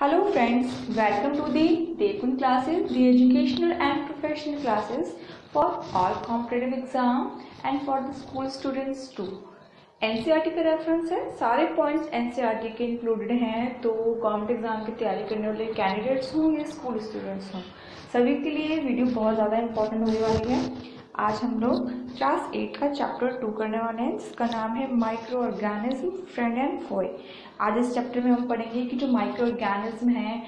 Hello friends welcome to the देखुन classes the educational and professional classes for all competitive exam and for the school students to NCERT का reference है सारे points टी e के included हैं तो government exam की तैयारी करने वाले कैंडिडेट्स हों या स्कूल स्टूडेंट्स हों सभी के लिए वीडियो बहुत ज़्यादा इंपॉर्टेंट होने वाली है आज हम लोग क्लास एट का चैप्टर टू करने वाले हैं जिसका नाम है microorganism friend and foe आज इस चैप्टर में हम पढ़ेंगे कि जो माइक्रो ऑर्गेनिज्म हैं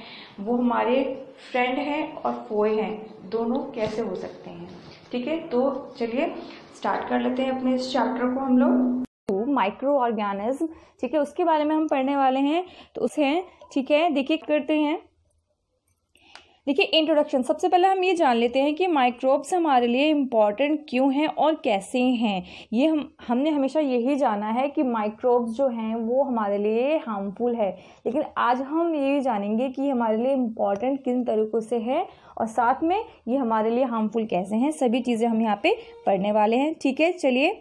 वो हमारे फ्रेंड हैं और फॉय हैं दोनों कैसे हो सकते हैं ठीक है तो चलिए स्टार्ट कर लेते हैं अपने इस चैप्टर को हम लोग माइक्रो तो ऑर्गेनिज्म ठीक है उसके बारे में हम पढ़ने वाले हैं तो उसे ठीक है देखिए करते हैं देखिए इंट्रोडक्शन सबसे पहले हम ये जान लेते हैं कि माइक्रोब्स हमारे लिए इम्पॉर्टेंट क्यों हैं और कैसे हैं ये हम हमने हमेशा यही जाना है कि माइक्रोब्स जो हैं वो हमारे लिए हार्मफुल है लेकिन आज हम ये जानेंगे कि हमारे लिए इम्पॉर्टेंट किन तरीक़ों से है और साथ में ये हमारे लिए हार्मफुल कैसे हैं सभी चीज़ें हम यहाँ पर पढ़ने वाले हैं ठीक है चलिए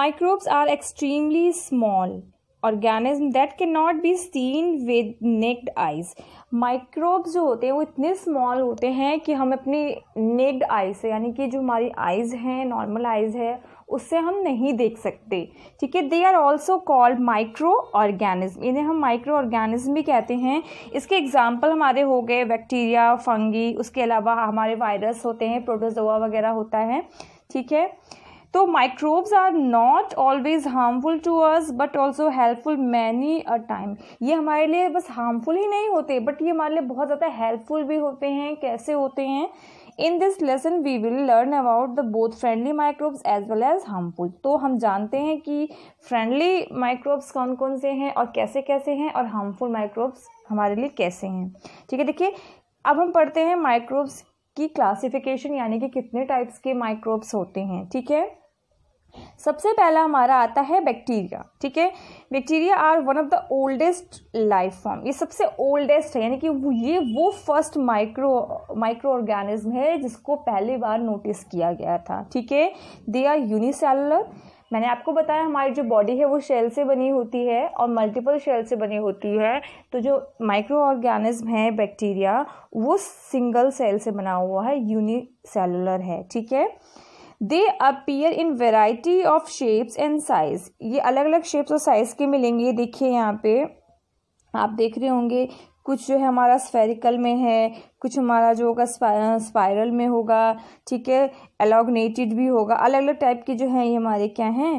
microbes are extremely small organism that can not be seen with naked eyes microbes जो होते हैं वो इतने स्मॉल होते हैं कि हम अपनी नेक्ड आइज से यानी कि जो हमारी आइज हैं नॉर्मल आइज है उससे हम नहीं देख सकते ठीक है they are also called microorganism इन्हें हम माइक्रो ऑर्गेनिज्म भी कहते हैं इसके एग्जाम्पल हमारे हो गए बैक्टीरिया फंगी उसके अलावा हमारे वायरस होते हैं प्रोटोजोआ वगैरह होता है ठीक है तो microbes are not always harmful to us but also helpful many a time ये हमारे लिए बस हार्मफुल ही नहीं होते बट ये हमारे लिए बहुत ज़्यादा हेल्पफुल भी होते हैं कैसे होते हैं in this lesson we will learn about the both friendly microbes as well as harmful तो हम जानते हैं कि फ्रेंडली माइक्रोब्स कौन कौन से हैं और कैसे कैसे हैं और हार्मफुल माइक्रोब्स हमारे लिए कैसे हैं ठीक है देखिए अब हम पढ़ते हैं माइक्रोब्स की क्लासिफिकेशन यानी कि कितने टाइप्स के माइक्रोब्स होते हैं ठीक है सबसे पहला हमारा आता है बैक्टीरिया ठीक है bacteria are one of the oldest life form ये सबसे ओल्डेस्ट है यानी कि ये वो फर्स्ट माइक्रो माइक्रो ऑर्गेनिज्म है जिसको पहली बार नोटिस किया गया था ठीक है दे आर यूनिसेलुलर मैंने आपको बताया हमारी जो बॉडी है वो शेल से बनी होती है और मल्टीपल शेल से बनी होती है तो जो माइक्रो ऑर्गेनिज्म है बैक्टीरिया वो सिंगल सेल से बना हुआ है यूनिसेलुलर है ठीक है they appear in variety of shapes and size ये अलग अलग शेप्स और साइज़ के मिलेंगे ये देखिए यहाँ पे आप देख रहे होंगे कुछ जो है हमारा स्फेरिकल में है कुछ हमारा जो होगा स्पायरल में होगा ठीक है एलोगनेटेड भी होगा अलग अलग टाइप के जो हैं ये हमारे क्या हैं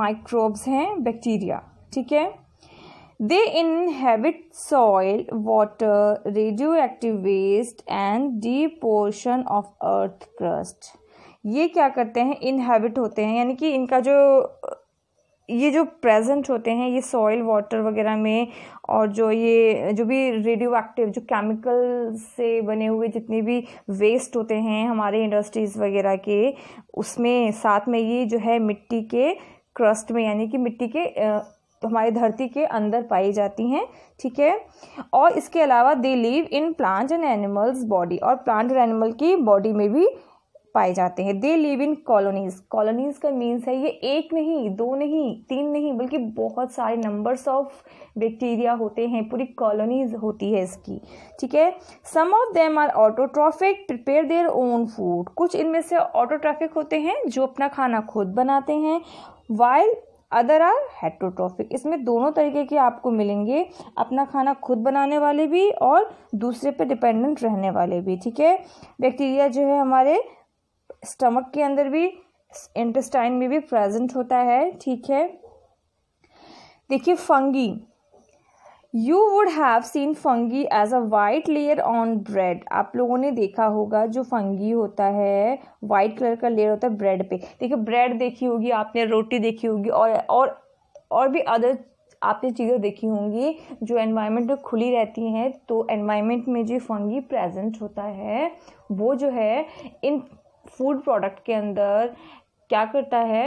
माइक्रोब्स हैं बैक्टीरिया ठीक है they inhabit soil water radioactive waste and the portion of earth crust ये क्या करते हैं इनहेबिट होते हैं यानी कि इनका जो ये जो प्रेजेंट होते हैं ये सॉइल वाटर वगैरह में और जो ये जो भी रेडियो एक्टिव जो केमिकल से बने हुए जितने भी वेस्ट होते हैं हमारे इंडस्ट्रीज़ वगैरह के उसमें साथ में ये जो है मिट्टी के क्रस्ट में यानी कि मिट्टी के तो हमारी धरती के अंदर पाई जाती हैं ठीक है और इसके अलावा they live in plant and animals body और प्लांट एंड एनिमल की बॉडी में भी पाए जाते हैं they live in colonies colonies का मीन्स है ये एक नहीं दो नहीं तीन नहीं बल्कि बहुत सारे नंबर्स ऑफ बैक्टीरिया होते हैं पूरी कॉलोनीज होती है इसकी ठीक है some of them are autotrophic prepare their own food कुछ इनमें से ऑटोट्रॉफिक होते हैं जो अपना खाना खुद बनाते हैं वाइल अदर आर हेट्रोट्रॉफिक इसमें दोनों तरीके के आपको मिलेंगे अपना खाना खुद बनाने वाले भी और दूसरे पे डिपेंडेंट रहने वाले भी ठीक है बैक्टीरिया जो है हमारे स्टमक के अंदर भी इंटेस्टाइन में भी प्रेजेंट होता है ठीक है देखिए fungi you would have seen fungi as a white layer on bread आप लोगों ने देखा होगा जो फंगी होता है वाइट कलर का लेयर होता है ब्रेड पे देखिए ब्रेड देखी होगी आपने रोटी देखी होगी और और और भी अदर आपने चीज़ें देखी होंगी जो एनवायरनमेंट में खुली रहती हैं तो एनवायरनमेंट में जो फंगी प्रेजेंट होता है वो जो है इन फूड प्रोडक्ट के अंदर क्या करता है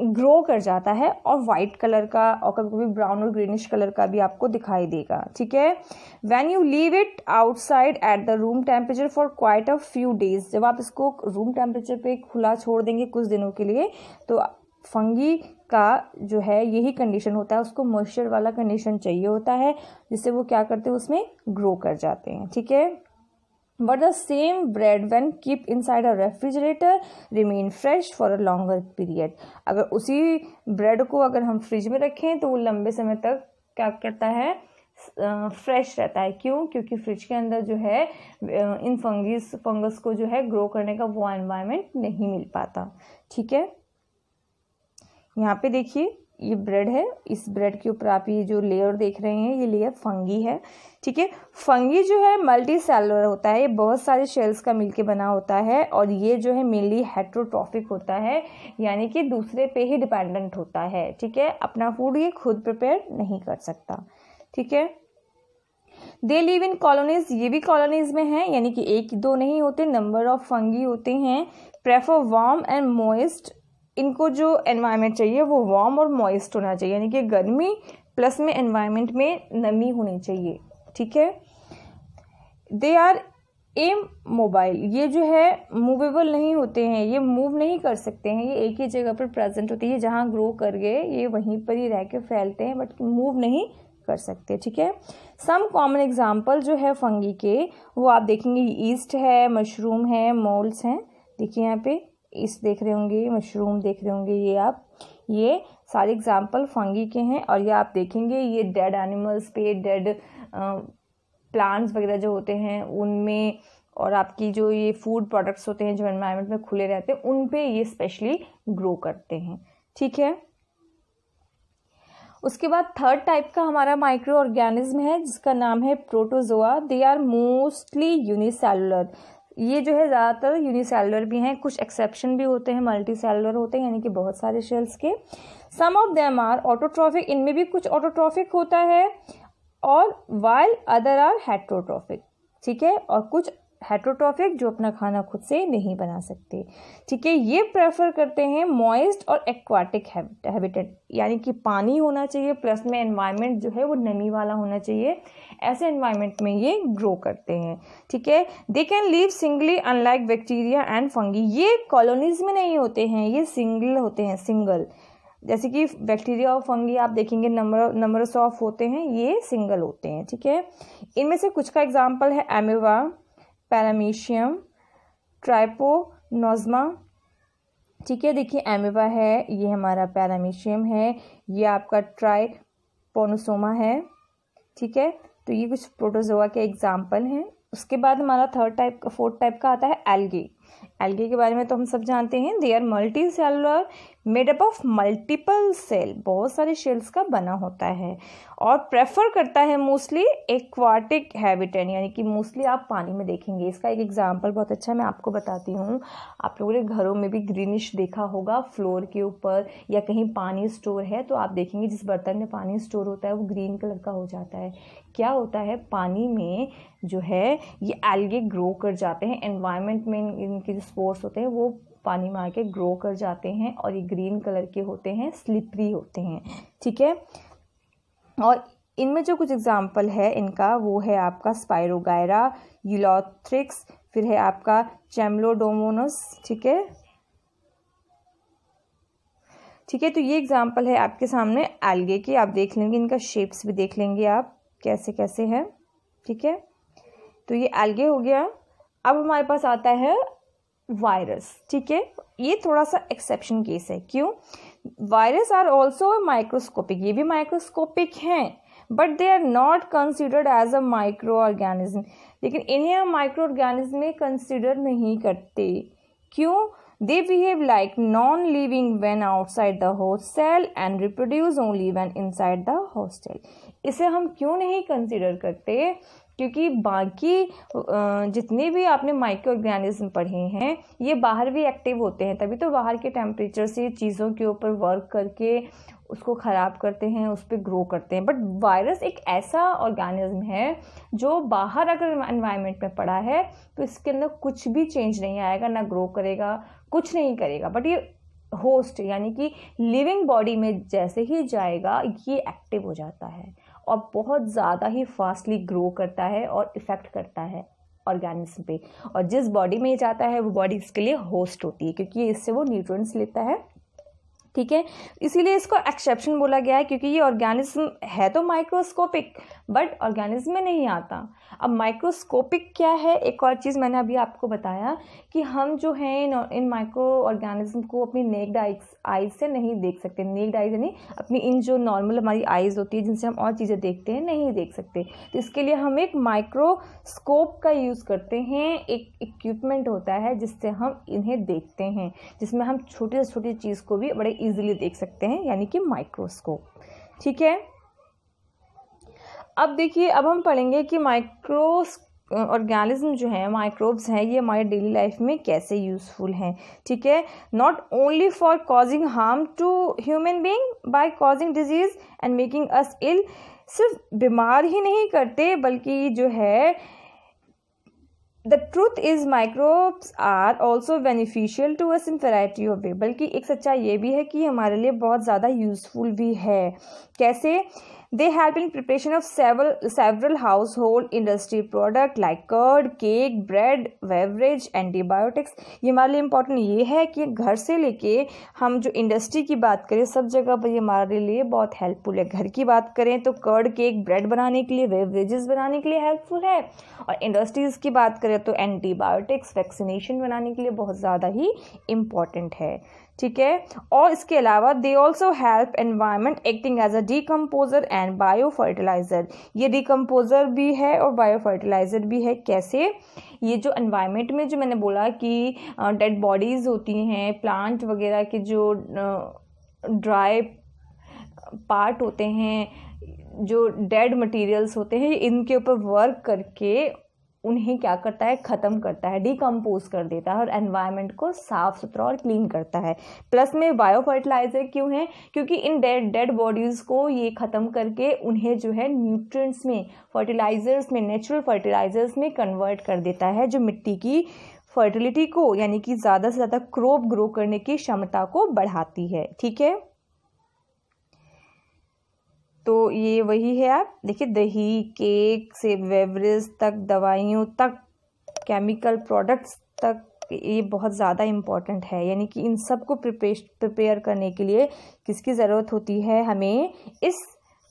ग्रो कर जाता है और वाइट कलर का और कभी कभी ब्राउन और ग्रीनिश कलर का भी आपको दिखाई देगा ठीक है when you leave it outside at the room temperature for quite a few days जब आप इसको रूम टेम्परेचर पे खुला छोड़ देंगे कुछ दिनों के लिए तो फंगी का जो है यही कंडीशन होता है उसको मॉइस्चर वाला कंडीशन चाहिए होता है जिससे वो क्या करते हैं उसमें ग्रो कर जाते हैं ठीक है the same bread when keep inside a refrigerator remain fresh for a longer period अगर उसी ब्रेड को अगर हम फ्रिज में रखें तो वो लंबे समय तक क्या करता है फ्रेश रहता है क्यों क्योंकि फ्रिज के अंदर जो है इन फंगस फंगस को जो है ग्रो करने का वो एनवायरमेंट नहीं मिल पाता ठीक है यहाँ पे देखिए ये ब्रेड है इस ब्रेड के ऊपर आप ये जो लेयर देख रहे हैं ये लेयर फंगी है ठीक है फंगी जो है मल्टी सेलर होता है ये बहुत सारे शेल्स का मिलके बना होता है और ये जो है मेनली हेट्रोट्रॉफिक होता है यानी कि दूसरे पे ही डिपेंडेंट होता है ठीक है अपना फूड ये खुद प्रिपेयर नहीं कर सकता ठीक है दे लिव इन कॉलोनीज ये भी कॉलोनीज में है यानी कि एक दो नहीं होते नंबर ऑफ फंगी होते हैं प्रेफर वार्म एंड मोइस्ट इनको जो एनवायरनमेंट चाहिए वो वार्म और मॉइस्ट होना चाहिए यानी कि गर्मी प्लस में एनवायरनमेंट में नमी होनी चाहिए ठीक है दे आर एम मोबाइल ये जो है मूवेबल नहीं होते हैं ये मूव नहीं कर सकते हैं ये एक ही जगह पर प्रेजेंट होती है जहाँ ग्रो कर गए ये वहीं पर ही रह के फैलते हैं बट मूव नहीं कर सकते ठीक है सम कॉमन एग्जाम्पल जो है फंगी के वो आप देखेंगे ईस्ट है मशरूम है मोल्स हैं देखिए यहाँ पे इस देख रहे होंगे मशरूम देख रहे होंगे ये आप ये सारे एग्जाम्पल फंगी के हैं और ये आप देखेंगे ये डेड एनिमल्स पे डेड प्लांट्स वगैरह जो होते हैं उनमें और आपकी जो ये फूड प्रोडक्ट्स होते हैं जो एनवायरमेंट में खुले रहते हैं उन पे ये स्पेशली ग्रो करते हैं ठीक है उसके बाद थर्ड टाइप का हमारा माइक्रो ऑर्गेनिज्म है जिसका नाम है protozoa they are mostly unicellular ये जो है ज़्यादातर यूनिसेलुलर भी हैं कुछ एक्सेप्शन भी होते हैं मल्टी सेलुलर होते हैं यानी कि बहुत सारे शेल्स के some of them are autotrophic इनमें भी कुछ ऑटोट्रॉफिक होता है और वाइल अदर आर हेट्रोट्रॉफिक ठीक है और कुछ हेट्रोटॉफिक जो अपना खाना खुद से नहीं बना सकते ठीक है ये प्रेफर करते हैं मॉइस्ट और एक्वाटिक हैबिटेट यानी कि पानी होना चाहिए प्लस में एनवायरनमेंट जो है वो नमी वाला होना चाहिए ऐसे एनवायरनमेंट में ये ग्रो करते हैं ठीक है they can live singly unlike bacteria and fungi ये कॉलोनीज में नहीं होते हैं ये सिंगल होते हैं सिंगल जैसे कि बैक्टीरिया और फंगी आप देखेंगे नंबर नंबर्स ऑफ होते हैं ये सिंगल होते हैं ठीक है इनमें से कुछ का एग्जाम्पल है एमिवा पैरामीशियम ट्राइपोनोजमा ठीक है देखिए एमिवा है ये हमारा पैरामीशियम है ये आपका ट्राइपोनोसोमा है ठीक है तो ये कुछ प्रोटोजोआ के एग्जाम्पल हैं उसके बाद हमारा थर्ड टाइप का फोर्थ टाइप का आता है एल्गी एल्गे के बारे में तो हम सब जानते हैं they are multi made made up of multiple cell बहुत सारे शेल्स का बना होता है और प्रेफर करता है मोस्टली एक्वाटिक हैबिटेट यानी कि मोस्टली आप पानी में देखेंगे इसका एक एग्जाम्पल बहुत अच्छा मैं आपको बताती हूँ आप लोगों ने घरों में भी ग्रीनिश देखा होगा फ्लोर के ऊपर या कहीं पानी स्टोर है तो आप देखेंगे जिस बर्तन में पानी स्टोर होता है वो ग्रीन कलर का हो जाता है क्या होता है पानी में जो है ये एल्गे ग्रो कर जाते हैं एनवायरमेंट में उनके जो स्पोर्ट्स होते हैं वो पानी में आके ग्रो कर जाते हैं और ये ग्रीन कलर के होते हैं स्लिपरी होते हैं ठीक है और इनमें जो कुछ एग्जाम्पल है इनका वो है आपका स्पायरोगायरा यूलॉथ्रिक्स फिर है आपका चैमलोडोमोनस ठीक है ठीक है तो ये एग्जाम्पल है आपके सामने एल्गे के आप देख लेंगे इनका शेप्स भी देख लेंगे आप कैसे कैसे हैं ठीक है तो ये एल्गे हो गया अब हमारे पास आता है वायरस ठीक है ये थोड़ा सा एक्सेप्शन केस है क्यों वायरस आर ऑल्सो माइक्रोस्कोपिक ये भी माइक्रोस्कोपिक हैं but they are not considered as a microorganism लेकिन इन्हें हम माइक्रो ऑर्गेनिज्म में कंसिडर नहीं करते क्यों they behave like non living when outside the host cell and reproduce only when inside the hostel इसे हम क्यों नहीं कंसिडर करते क्योंकि बाकी जितने भी आपने माइक्रो ऑर्गेनिज्म पढ़े हैं ये बाहर भी एक्टिव होते हैं तभी तो बाहर के टेम्परेचर से चीज़ों के ऊपर वर्क करके उसको ख़राब करते हैं उस पर ग्रो करते हैं बट वायरस एक ऐसा ऑर्गेनिज्म है जो बाहर अगर इन्वायरमेंट में पड़ा है तो इसके अंदर कुछ भी चेंज नहीं आएगा ना ग्रो करेगा कुछ नहीं करेगा बट ये होस्ट यानी कि लिविंग बॉडी में जैसे ही जाएगा ये एक्टिव हो जाता है और बहुत ज़्यादा ही फास्टली ग्रो करता है और इफ़ेक्ट करता है ऑर्गेनिज्म पे और जिस बॉडी में ये जाता है वो बॉडी इसके लिए होस्ट होती है क्योंकि इससे वो न्यूट्रंस लेता है ठीक है इसीलिए इसको एक्सेप्शन बोला गया है क्योंकि ये ऑर्गेनिज्म है तो माइक्रोस्कोपिक बट ऑर्गेनिज्म में नहीं आता अब माइक्रोस्कोपिक क्या है एक और चीज़ मैंने अभी आपको बताया कि हम जो हैं इन इन माइक्रो ऑर्गेनिज्म को अपनी नेक्ड आइज आइज से नहीं देख सकते नेक्ड आइज यानी अपनी इन जो नॉर्मल हमारी आइज होती है जिनसे हम और चीज़ें देखते हैं नहीं देख सकते तो इसके लिए हम एक माइक्रोस्कोप का यूज़ करते हैं एक इक्विपमेंट होता है जिससे हम इन्हें देखते हैं जिसमें हम छोटी से छोटी चीज़ को भी बड़े इजीली देख सकते हैं यानी कि माइक्रोस्कोप ठीक है अब देखिए अब हम पढ़ेंगे कि माइक्रोस ऑर्गेनिज्म जो है माइक्रोब्स हैं ये हमारे डेली लाइफ में कैसे यूज़फुल हैं ठीक है not only for causing harm to human being by causing disease and making us ill सिर्फ बीमार ही नहीं करते बल्कि जो है the truth is microbes are also beneficial to us in variety of way बल्कि एक सच्चाई ये भी है कि हमारे लिए बहुत ज़्यादा यूज़फुल भी है कैसे They help in preparation of several several household industry product like curd, cake, bread, beverage, antibiotics. ये हमारे लिए इम्पोर्टेंट ये है कि घर से लेके हम जो इंडस्ट्री की बात करें सब जगह पर ये हमारे लिए बहुत हेल्पफुल है घर की बात करें तो कर्ड केक ब्रेड बनाने के लिए वेवरेजेस बनाने के लिए हेल्पफुल है और इंडस्ट्रीज़ की बात करें तो एंटीबायोटिक्स वैक्सीनेशन बनाने के लिए बहुत ज़्यादा ही इम्पॉर्टेंट है ठीक है और इसके अलावा they also help environment acting as a decomposer and bio fertiliser ये डिकम्पोजर भी है और बायो फर्टिलाइज़र भी है कैसे ये जो एनवायरमेंट में जो मैंने बोला कि डेड बॉडीज़ होती हैं प्लांट वगैरह के जो ड्राई पार्ट होते हैं जो डेड मटेरियल्स होते हैं इनके ऊपर वर्क करके उन्हें क्या करता है ख़त्म करता है डिकम्पोज कर देता है और एनवायरनमेंट को साफ़ सुथरा और क्लीन करता है प्लस में बायो फर्टिलाइज़र क्यों है क्योंकि इन डेड डेड बॉडीज़ को ये ख़त्म करके उन्हें जो है न्यूट्रिएंट्स में फर्टिलाइज़र्स में नेचुरल फर्टिलाइज़र्स में कन्वर्ट कर देता है जो मिट्टी की फर्टिलिटी को यानी कि ज़्यादा से ज़्यादा क्रॉप ग्रो करने की क्षमता को बढ़ाती है ठीक है तो ये वही है आप देखिए दही केक से बेवरेज तक दवाइयों तक केमिकल प्रोडक्ट्स तक ये बहुत ज़्यादा इम्पॉर्टेंट है यानी कि इन सब को प्रिपेयर करने के लिए किसकी ज़रूरत होती है हमें इस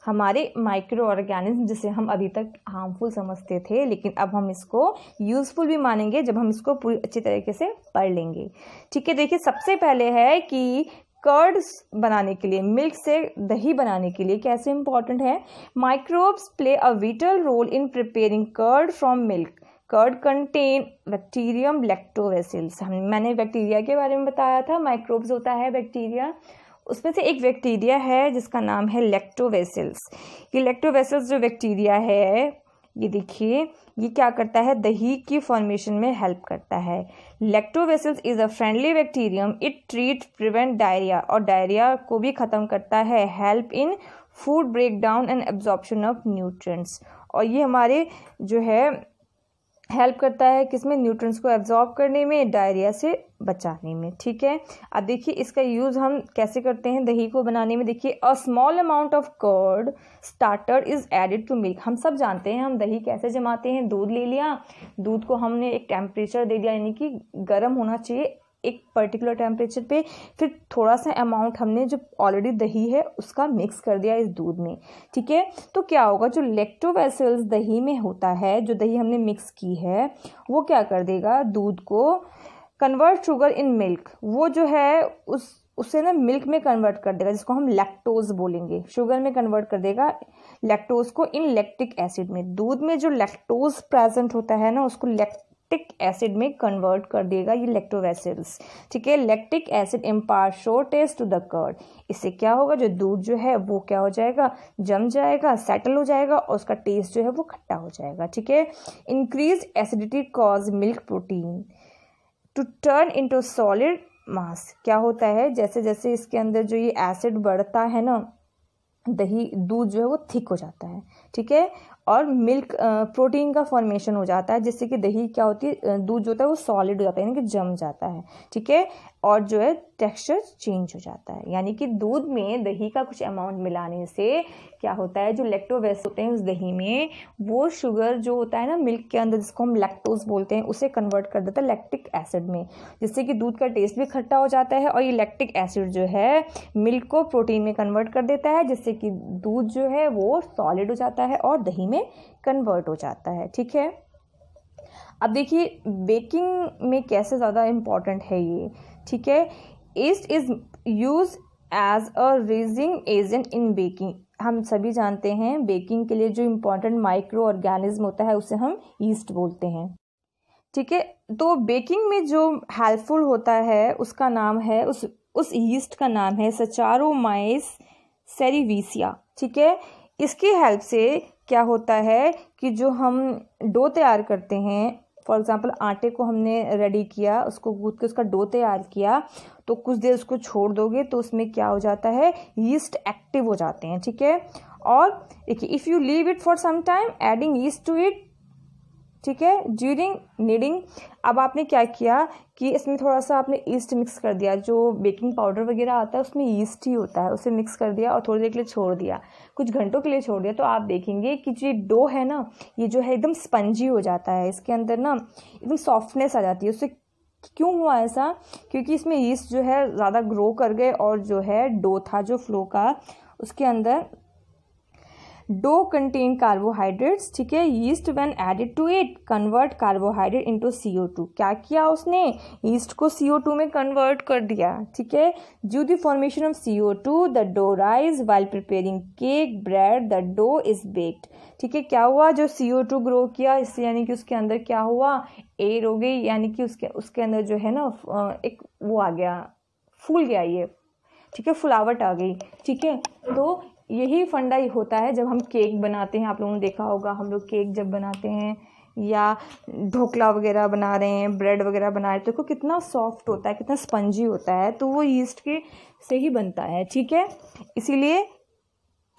हमारे माइक्रो ऑर्गेनिज्म जिसे हम अभी तक हार्मफुल समझते थे लेकिन अब हम इसको यूज़फुल भी मानेंगे जब हम इसको पूरी अच्छी तरीके से पढ़ लेंगे ठीक है देखिए सबसे पहले है कि कर्ड्स बनाने के लिए मिल्क से दही बनाने के लिए कैसे इंपॉर्टेंट है microbes play a vital role in preparing curd from milk curd contain bacterium Lactobacillus हम मैंने बैक्टीरिया के बारे में बताया था माइक्रोब्स होता है बैक्टीरिया उसमें से एक बैक्टीरिया है जिसका नाम है लेक्टोवेसिल्स ये लेक्टोवेसिल्स जो बैक्टीरिया है ये देखिए ये क्या करता है दही की फॉर्मेशन में हेल्प करता है Lactobacillus is a friendly bacterium it treat prevent diarrhoea और डायरिया को भी ख़त्म करता है help in food break down and absorption of nutrients और ये हमारे जो है हेल्प करता है किसमें न्यूट्रंस को एब्जॉर्ब करने में डायरिया से बचाने में ठीक है अब देखिए इसका यूज़ हम कैसे करते हैं दही को बनाने में देखिए a small amount of curd starter is added to milk हम सब जानते हैं हम दही कैसे जमाते हैं दूध ले लिया दूध को हमने एक टेम्परेचर दे दिया यानी कि गर्म होना चाहिए एक पर्टिकुलर टेम्परेचर पे फिर थोड़ा सा अमाउंट हमने जो ऑलरेडी दही है उसका मिक्स कर दिया इस दूध में ठीक है तो क्या होगा जो लेक्टोवेसल्स दही में होता है जो दही हमने मिक्स की है वो क्या कर देगा दूध को कन्वर्ट शुगर इन मिल्क वो जो है उस उसे ना मिल्क में कन्वर्ट कर देगा जिसको हम लैक्टोज बोलेंगे शुगर में कन्वर्ट कर देगा लैक्टोज को इन लैक्टिक एसिड में दूध में जो लैक्टोज प्रेजेंट होता है ना उसको लैक्ट लैक्टिक एसिड में कन्वर्ट कर देगा ये लेक्टोवेसिल्स ठीक है लैक्टिक एसिड इम्पार शोर टू द कर्ड इससे क्या होगा जो दूध जो है वो क्या हो जाएगा जम जाएगा सेटल हो जाएगा और उसका टेस्ट जो है वो खट्टा हो जाएगा ठीक है increase acidity cause milk protein to turn into solid mass क्या होता है जैसे जैसे इसके अंदर जो ये एसिड बढ़ता है ना दही दूध जो है वो थिक हो जाता है ठीक है और मिल्क प्रोटीन का फॉर्मेशन हो जाता है जिससे कि दही क्या होती है दूध जो होता है वो सॉलिड हो जाता है यानी कि जम जाता है ठीक है और जो है टेक्सचर चेंज हो जाता है यानी कि दूध में दही का कुछ अमाउंट मिलाने से क्या होता है जो लैक्टोवेस होते हैं उस दही में वो शुगर जो होता है ना मिल्क के अंदर जिसको हम लैक्टोज बोलते हैं उसे कन्वर्ट कर देता है लैक्टिक एसिड में जिससे कि दूध का टेस्ट भी खट्टा हो जाता है और ये लैक्टिक एसिड जो है मिल्क को प्रोटीन में कन्वर्ट कर देता है जिससे कि दूध जो है वो सॉलिड हो जाता है और दही में कन्वर्ट हो जाता है ठीक है अब देखिए बेकिंग में कैसे ज़्यादा इम्पॉर्टेंट है ये ठीक है yeast is use as a raising agent in baking हम सभी जानते हैं बेकिंग के लिए जो इम्पोर्टेंट माइक्रो ऑर्गेनिज्म होता है उसे हम ईस्ट बोलते हैं ठीक है तो बेकिंग में जो हेल्पफुल होता है उसका नाम है उस उस ईस्ट का नाम है सचारो माइस सेरिविसिया ठीक है इसकी हेल्प से क्या होता है कि जो हम डो तैयार करते हैं फॉर एग्ज़ाम्पल आटे को हमने रेडी किया उसको गूद के उसका डो तैयार किया तो कुछ देर उसको छोड़ दोगे तो उसमें क्या हो जाता है यीस्ट एक्टिव हो जाते हैं ठीक है और देखिए if you leave it for some time adding yeast to it ठीक है ड्यूरिंग नीडिंग अब आपने क्या किया कि इसमें थोड़ा सा आपने ईस्ट मिक्स कर दिया जो बेकिंग पाउडर वगैरह आता है उसमें ईस्ट ही होता है उसे मिक्स कर दिया और थोड़ी देर के लिए छोड़ दिया कुछ घंटों के लिए छोड़ दिया तो आप देखेंगे कि जो डो है ना ये जो है एकदम स्पंजी हो जाता है इसके अंदर ना एकदम सॉफ्टनेस आ जाती है उससे क्यों हुआ ऐसा क्योंकि इसमें ईस्ट जो है ज़्यादा ग्रो कर गए और जो है डो था जो फ्लो का उसके अंदर डो कंटेन कार्बोहाइड्रेट्स ठीक है yeast when added to it convert carbohydrate into CO क्या किया उसने ईस्ट को टू में कन्वर्ट कर दिया ठीक है due the formation of two the dough rise while preparing cake bread the dough is baked ठीक है क्या हुआ जो टू ग्रो किया इससे यानी कि उसके अंदर क्या हुआ एयर हो गई यानी कि उसके उसके अंदर जो है ना एक वो आ गया फूल गया ये ठीक है फुलावट आ गई ठीक है तो यही फंडा ही होता है जब हम केक बनाते हैं आप लोगों ने देखा होगा हम लोग केक जब बनाते हैं या ढोकला वगैरह बना रहे हैं ब्रेड वगैरह बना रहे हैं तो देखो कितना सॉफ्ट होता है कितना स्पंजी होता है तो वो यीस्ट के से ही बनता है ठीक है इसीलिए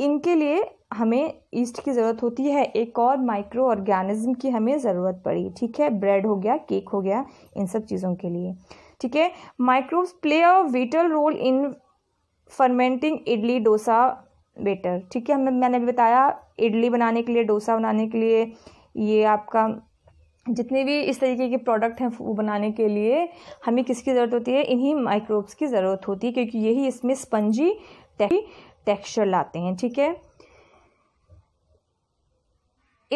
इनके लिए हमें ईस्ट की ज़रूरत होती है एक और माइक्रो ऑर्गेनिज्म की हमें ज़रूरत पड़ी ठीक है ब्रेड हो गया केक हो गया इन सब चीज़ों के लिए ठीक है microbes play a vital role in fermenting idli dosa batter ठीक है हमें मैंने अभी बताया इडली बनाने के लिए डोसा बनाने के लिए ये आपका जितने भी इस तरीके के प्रोडक्ट हैं वो बनाने के लिए हमें किसकी ज़रूरत होती है इन्हीं माइक्रोब्स की ज़रूरत होती है क्योंकि यही इसमें स्पंजी टेक्सचर लाते हैं ठीक है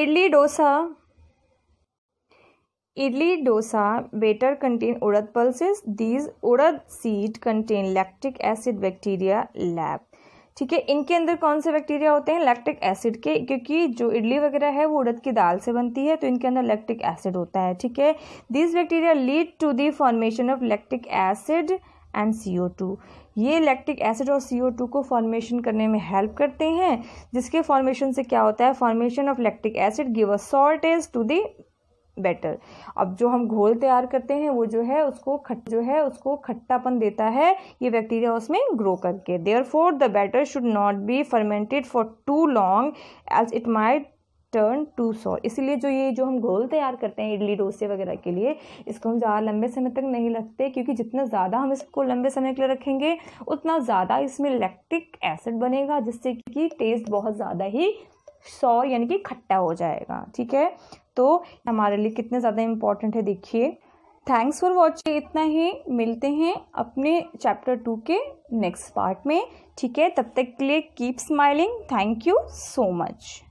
idli dosa idli dosa batter contain urad pulses these urad seed contain lactic acid bacteria LAB ठीक है इनके अंदर कौन से बैक्टीरिया होते हैं लैक्टिक एसिड के क्योंकि जो इडली वगैरह है वो उड़द की दाल से बनती है तो इनके अंदर लैक्टिक एसिड होता है ठीक है this bacteria lead to the formation of lactic acid and C O two ये लैक्टिक एसिड और सी ओ टू को फॉर्मेशन करने में हेल्प करते हैं जिसके फॉर्मेशन से क्या होता है formation of lactic acid give a salt is to the batter अब जो हम घोल तैयार करते हैं वो जो है उसको खट जो है उसको खट्टापन देता है ये बैक्टीरिया उसमें ग्रो करके therefore the batter should not be fermented for too long as it might turn to sour इसलिए जो ये जो हम घोल तैयार करते हैं इडली डोसे वगैरह के लिए इसको हम ज़्यादा लंबे समय तक नहीं रखते क्योंकि जितना ज़्यादा हम इसको लंबे समय के लिए रखेंगे उतना ज़्यादा इसमें लैक्टिक एसिड बनेगा जिससे कि टेस्ट बहुत ज़्यादा ही सॉ यानी कि खट्टा हो जाएगा ठीक है तो हमारे लिए कितने ज़्यादा इम्पॉर्टेंट है देखिए थैंक्स फॉर वॉचिंग इतना ही मिलते हैं अपने चैप्टर टू के नेक्स्ट पार्ट में ठीक है तब तक के लिए keep smiling thank you so much